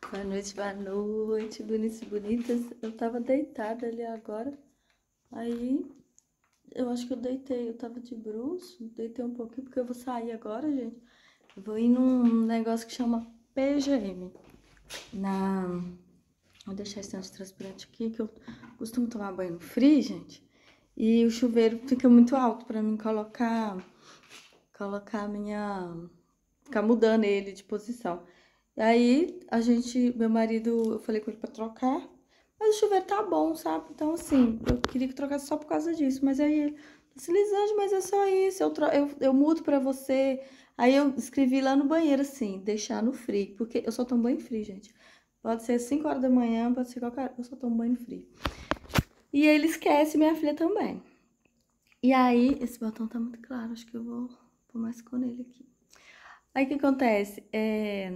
Boa noite, boa noite, bonitas, e bonitas. Eu tava deitada ali agora, aí eu acho que eu deitei, eu tava de bruxo, deitei um pouquinho, porque eu vou sair agora, gente. Eu vou ir num negócio que chama PGM. Na. Vou deixar esse transparente aqui, que eu costumo tomar banho no frio, gente. E o chuveiro fica muito alto pra mim colocar. Colocar minha. Ficar mudando ele de posição. E aí, a gente, meu marido, eu falei com ele pra trocar. Mas o chuveiro tá bom, sabe? Então, assim, eu queria que trocasse só por causa disso. Mas aí ele, Lisande, mas é só isso, eu, eu, eu mudo pra você. Aí eu escrevi lá no banheiro, assim, deixar no frio. Porque eu só tomo banho frio, gente. Pode ser 5 horas da manhã, pode ser qualquer hora. Eu só tomo banho frio. E ele esquece, minha filha também. E aí, esse botão tá muito claro, acho que eu vou pôr mais com ele aqui. Aí o que acontece? É,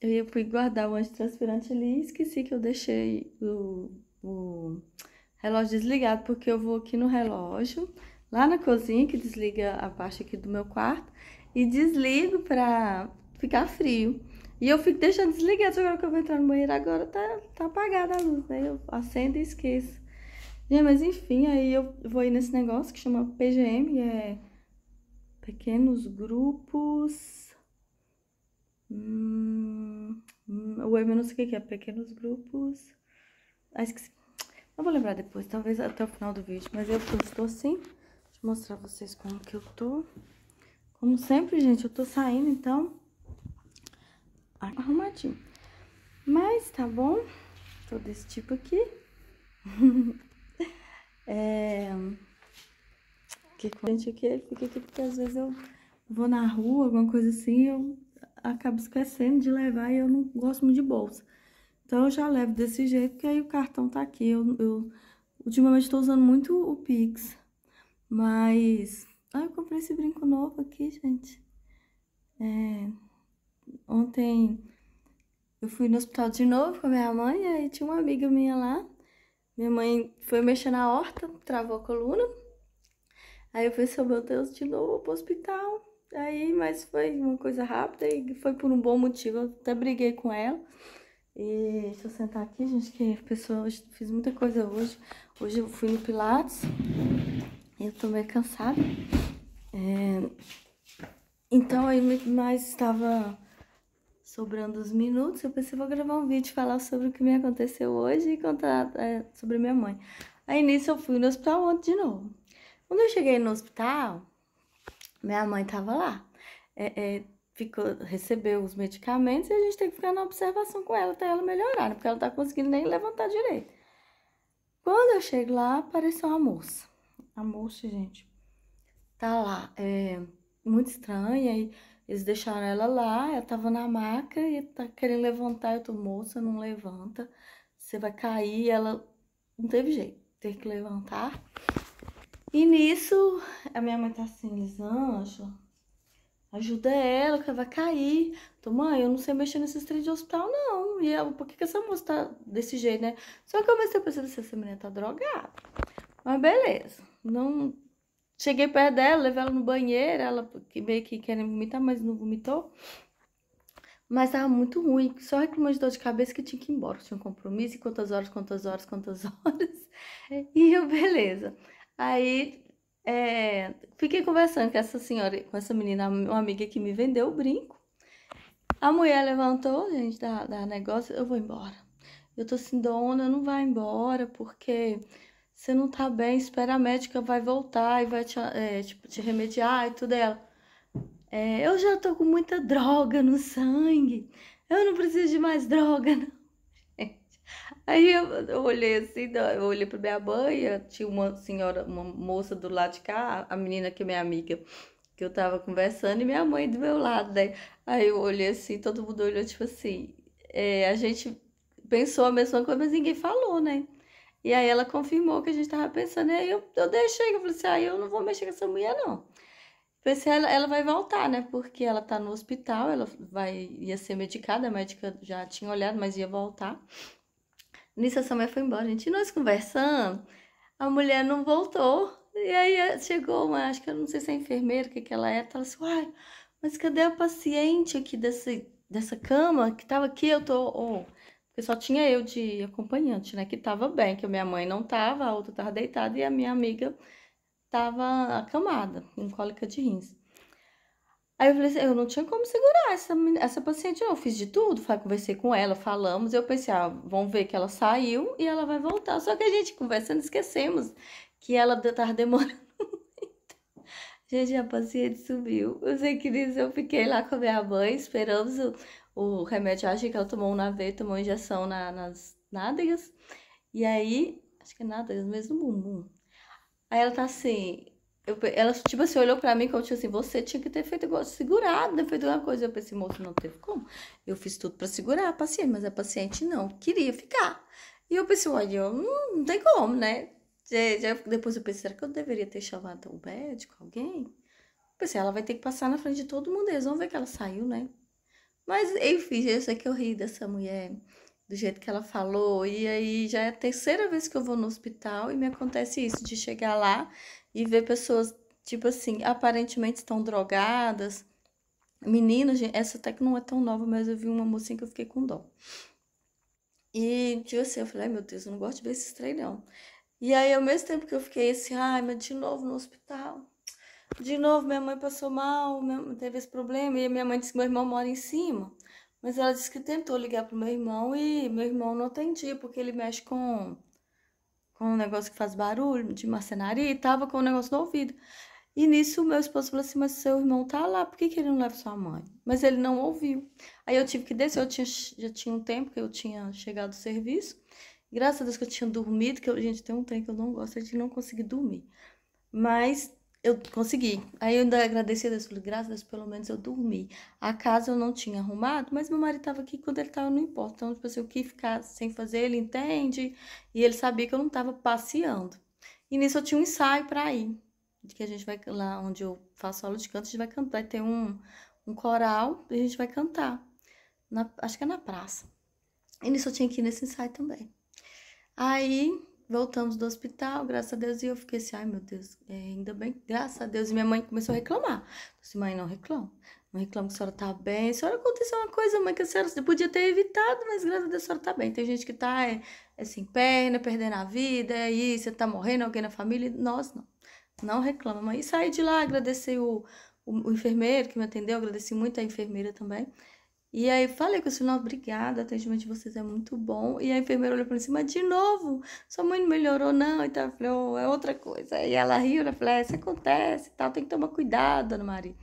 eu fui guardar o antitranspirante ali e esqueci que eu deixei o, o relógio desligado, porque eu vou aqui no relógio, lá na cozinha, que desliga a parte aqui do meu quarto, e desligo pra ficar frio. E eu fico deixando desligado, só que eu vou entrar no banheiro agora, tá, tá apagada a luz, né? Eu acendo e esqueço. É, mas enfim, aí eu vou ir nesse negócio que chama PGM, é Pequenos Grupos... Hum Oi, eu não sei o que, que é, pequenos grupos. Ah, esqueci. Eu vou lembrar depois, talvez até o final do vídeo. Mas eu estou assim. Deixa eu mostrar vocês como que eu tô. Como sempre, gente, eu tô saindo, então... Arrumadinho. Mas, tá bom? Tô desse tipo aqui. é... Que com a gente aqui, ele fica aqui porque às vezes eu vou na rua, alguma coisa assim, eu acabo esquecendo de levar e eu não gosto muito de bolsa. Então, eu já levo desse jeito, porque aí o cartão tá aqui. Eu, eu ultimamente estou usando muito o Pix, mas... Ah, eu comprei esse brinco novo aqui, gente. É... Ontem eu fui no hospital de novo com a minha mãe, e aí tinha uma amiga minha lá. Minha mãe foi mexer na horta, travou a coluna. Aí eu falei assim, meu Deus, de novo pro hospital. Aí, mas foi uma coisa rápida e foi por um bom motivo. Eu até briguei com ela. E deixa eu sentar aqui, gente, que pessoas fiz muita coisa hoje. Hoje eu fui no Pilates. Eu tô meio cansada. É... Então aí mais estava sobrando os minutos. Eu pensei, vou gravar um vídeo falar sobre o que me aconteceu hoje e contar é, sobre minha mãe. Aí nisso eu fui no hospital ontem de novo. Quando eu cheguei no hospital, minha mãe tava lá. É, é, ficou, recebeu os medicamentos e a gente tem que ficar na observação com ela até ela melhorar, né? Porque ela não tá conseguindo nem levantar direito. Quando eu chego lá, apareceu uma moça. A moça, gente, tá lá, é, muito estranha. E eles deixaram ela lá, ela tava na maca e tá querendo levantar. Eu tô, moça, não levanta. Você vai cair. Ela não teve jeito, teve que levantar. E nisso, a minha mãe tá assim, Lisanjo, ajuda ela que ela vai cair. Tô, mãe, eu não sei mexer nesses trem de hospital, não. E ela, por que, que essa moça tá desse jeito, né? Só que eu comecei a perceber que essa menina tá drogada. Mas beleza, não... Cheguei perto dela, levei ela no banheiro, ela meio que querendo vomitar, mas não vomitou. Mas tava muito ruim, só reclamando de dor de cabeça que tinha que ir embora. Tinha um compromisso, e quantas horas, quantas horas, quantas horas. E eu, beleza. Aí é, fiquei conversando com essa senhora, com essa menina, uma amiga que me vendeu o brinco. A mulher levantou, gente, da, da negócio, eu vou embora. Eu tô assim, dona, não vai embora, porque você não tá bem, espera a médica, vai voltar e vai te, é, tipo, te remediar e tudo. Ela, é, eu já tô com muita droga no sangue, eu não preciso de mais droga, não. Aí eu, eu olhei assim, eu olhei para minha mãe, tinha uma senhora, uma moça do lado de cá, a menina que é minha amiga, que eu tava conversando, e minha mãe do meu lado, né? Aí eu olhei assim, todo mundo olhou, tipo assim, é, a gente pensou a mesma coisa, mas ninguém falou, né? E aí ela confirmou que a gente tava pensando, e aí eu, eu deixei, eu falei assim, aí ah, eu não vou mexer com essa mulher, não. Pensei, ela, ela vai voltar, né? Porque ela tá no hospital, ela vai, ia ser medicada, a médica já tinha olhado, mas ia voltar. Nisso a mãe foi embora, gente. E nós conversando, a mulher não voltou. E aí eh, chegou uma, acho que eu não sei se é enfermeira, o que, que ela é, ela assim, uai, mas cadê a paciente aqui desse, dessa cama que tava aqui? Eu tô. Oh. Porque só tinha eu de acompanhante, né? Que tava bem, que a minha mãe não tava, a outra tava deitada e a minha amiga tava acamada, com cólica de rins. Aí eu falei assim, eu não tinha como segurar essa, essa paciente, não. Eu fiz de tudo, conversei com ela, falamos. Eu pensei, ah, vamos ver que ela saiu e ela vai voltar. Só que a gente conversando, esquecemos que ela estava demorando muito. Gente, a paciente subiu. Eu sei que nisso eu fiquei lá com a minha mãe, esperamos o, o remédio. Acho que ela tomou um navê, tomou injeção na, nas nádegas. E aí, acho que é nádegas mesmo, bumbum. Aí ela tá assim, eu, ela, tipo assim, olhou pra mim e falou tipo assim, você tinha que ter feito igual, segurado, depois feito alguma coisa. Eu pensei, assim, moço, não teve como. Eu fiz tudo pra segurar a paciente, mas a paciente não, queria ficar. E eu pensei, olha, hum, não tem como, né? Já, depois eu pensei, será que eu deveria ter chamado um médico, alguém? Eu pensei, ela vai ter que passar na frente de todo mundo, eles vão ver que ela saiu, né? Mas, enfim, eu sei que eu ri dessa mulher, do jeito que ela falou. E aí já é a terceira vez que eu vou no hospital e me acontece isso, de chegar lá e ver pessoas, tipo assim, aparentemente estão drogadas. Menino, gente, essa até que não é tão nova, mas eu vi uma mocinha que eu fiquei com dó. E, tipo assim, eu falei, meu Deus, eu não gosto de ver esses trem, não. E aí, ao mesmo tempo que eu fiquei assim, ai, mas de novo no hospital. De novo, minha mãe passou mal, teve esse problema. E minha mãe disse que meu irmão mora em cima. Mas ela disse que tentou ligar pro meu irmão e meu irmão não atendia, porque ele mexe com com um negócio que faz barulho, de marcenaria, e tava com o um negócio no ouvido. E nisso, meu esposo falou assim: Mas seu irmão tá lá, por que, que ele não leva sua mãe? Mas ele não ouviu. Aí eu tive que descer, eu tinha, já tinha um tempo que eu tinha chegado do serviço. Graças a Deus que eu tinha dormido, que a gente, tem um tempo que eu não gosto, a gente não conseguir dormir. Mas eu consegui. Aí eu ainda agradeci a Deus, falei, graças a Deus, pelo menos eu dormi. A casa eu não tinha arrumado, mas meu marido estava aqui, quando ele estava não importa. Então, tipo assim, o que ficar sem fazer, ele entende. E ele sabia que eu não estava passeando. E nisso eu tinha um ensaio para ir. Que a gente vai lá onde eu faço aula de canto, a gente vai cantar. vai ter um, um coral e a gente vai cantar. Na, acho que é na praça. E nisso eu tinha que ir nesse ensaio também. Aí Voltamos do hospital, graças a Deus, e eu fiquei assim, ai meu Deus, é, ainda bem, graças a Deus. E minha mãe começou a reclamar. disse, assim, mãe, não reclama. Não reclama que a senhora tá bem. A senhora aconteceu uma coisa, mãe, que a senhora podia ter evitado, mas graças a Deus a senhora tá bem. Tem gente que tá é, é sem perna, perdendo a vida, é isso, você tá morrendo, alguém na família. Nós não. Não reclama, mãe. E saí de lá, agradeci o, o, o enfermeiro que me atendeu, agradeci muito a enfermeira também. E aí falei com o senhor, obrigada, o atendimento de vocês é muito bom. E a enfermeira olhou para mim cima, de novo, sua mãe não melhorou, não. Então eu falei, oh, é outra coisa. E ela riu, né? eu falei, é, isso acontece tal, tem que tomar cuidado, dona Maria.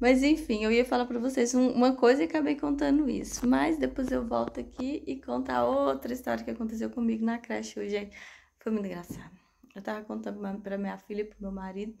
Mas enfim, eu ia falar para vocês uma coisa e acabei contando isso. Mas depois eu volto aqui e conto a outra história que aconteceu comigo na creche hoje. Gente, foi muito engraçado. Eu tava contando para minha filha e pro meu marido.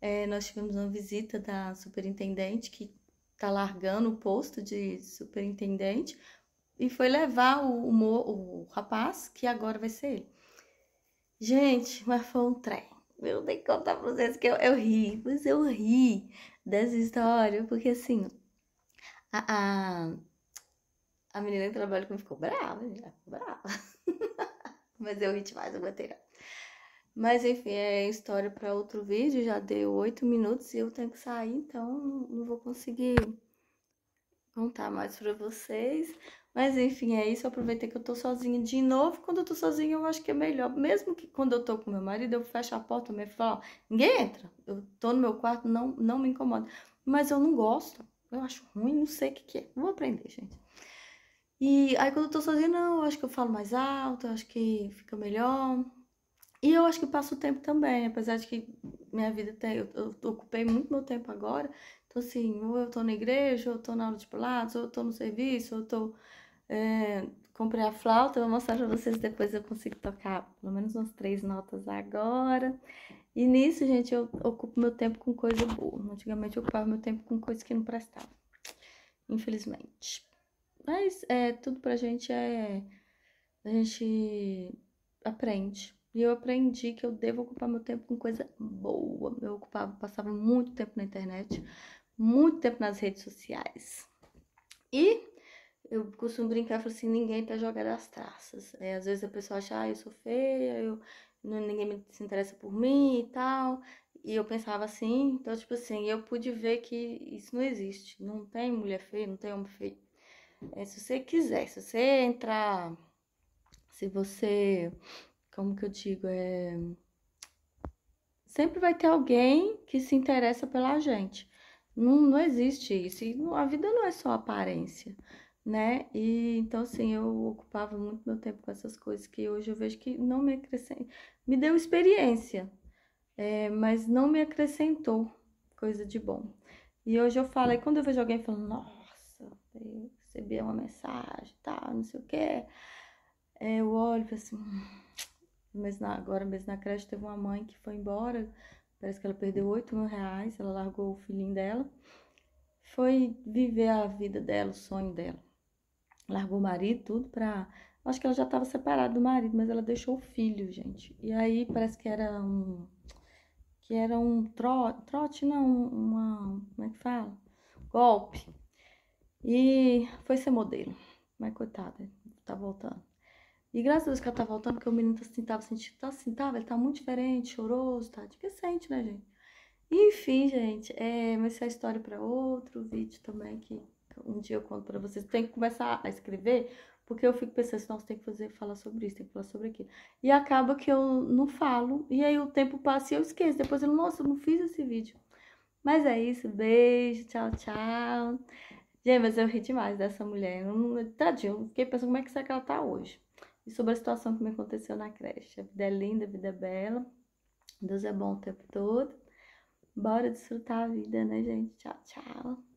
É, nós tivemos uma visita da superintendente que tá largando o posto de superintendente e foi levar o, o, o rapaz, que agora vai ser ele. Gente, mas foi um trem. Eu tenho que contar pra vocês que eu, eu ri, mas eu ri dessa história, porque assim, a, a, a menina que trabalha comigo ficou brava, ficou brava. mas eu ri demais, eu botei mas enfim, é história para outro vídeo. Já deu oito minutos e eu tenho que sair, então não vou conseguir contar mais para vocês. Mas enfim, é isso. Aproveitei que eu tô sozinha de novo. Quando eu tô sozinha, eu acho que é melhor. Mesmo que quando eu tô com meu marido, eu fecho a porta e me falo: ninguém entra. Eu tô no meu quarto, não, não me incomoda. Mas eu não gosto. Eu acho ruim, não sei o que, que é. Vou aprender, gente. E aí, quando eu tô sozinha, não, eu acho que eu falo mais alto, eu acho que fica melhor. E eu acho que passa o tempo também, apesar de que minha vida tem. Eu, eu, ocupei muito meu tempo agora. Então, assim, ou eu tô na igreja, ou eu tô na aula de pilates, ou eu tô no serviço, ou eu tô. É, comprei a flauta, eu vou mostrar pra vocês depois eu consigo tocar pelo menos umas três notas agora. E nisso, gente, eu ocupo meu tempo com coisa boa. Antigamente eu ocupava meu tempo com coisa que não prestava. Infelizmente. Mas é, tudo pra gente é. A gente aprende e eu aprendi que eu devo ocupar meu tempo com coisa boa. Eu ocupava, passava muito tempo na internet, muito tempo nas redes sociais. E eu costumo brincar, e falar assim, ninguém tá jogando as traças. É, às vezes a pessoa acha, ah, eu sou feia, eu, ninguém se interessa por mim e tal. E eu pensava assim, então, tipo assim, eu pude ver que isso não existe. Não tem mulher feia, não tem homem feio. É, se você quiser, se você entrar, se você como que eu digo, é sempre vai ter alguém que se interessa pela gente. Não, não existe isso. E a vida não é só aparência, né? E então assim, eu ocupava muito meu tempo com essas coisas que hoje eu vejo que não me acrescentou, me deu experiência, é, mas não me acrescentou coisa de bom. E hoje eu falo, e quando eu vejo alguém falando, nossa, eu recebi uma mensagem, tal, tá, não sei o quê, é, eu olho e falo assim, hum, mas na, agora mesmo na creche teve uma mãe que foi embora, parece que ela perdeu 8 mil reais, ela largou o filhinho dela, foi viver a vida dela, o sonho dela. Largou o marido, tudo pra. Acho que ela já estava separada do marido, mas ela deixou o filho, gente. E aí parece que era um. Que era um trote, trote não, uma. Como é que fala? Golpe. E foi ser modelo. Mas coitada, tá voltando. E graças a Deus que ela tá voltando, porque o menino tá assim, tava sentindo, tá assim, tava, ele tá muito diferente, choroso, tá decente, né, gente? Enfim, gente, é, mas essa é história para outro vídeo também que um dia eu conto para vocês. Tem que começar a escrever, porque eu fico pensando, assim, nossa, tem que fazer, falar sobre isso, tem que falar sobre aquilo. E acaba que eu não falo, e aí o tempo passa e eu esqueço. Depois eu, nossa, eu não fiz esse vídeo. Mas é isso, beijo, tchau, tchau. Gente, mas eu ri demais dessa mulher. Eu não, tadinho, eu fiquei pensando como é que será que ela tá hoje e sobre a situação que me aconteceu na creche. A vida é linda, a vida é bela. Deus é bom o tempo todo. Bora desfrutar a vida, né, gente? Tchau, tchau.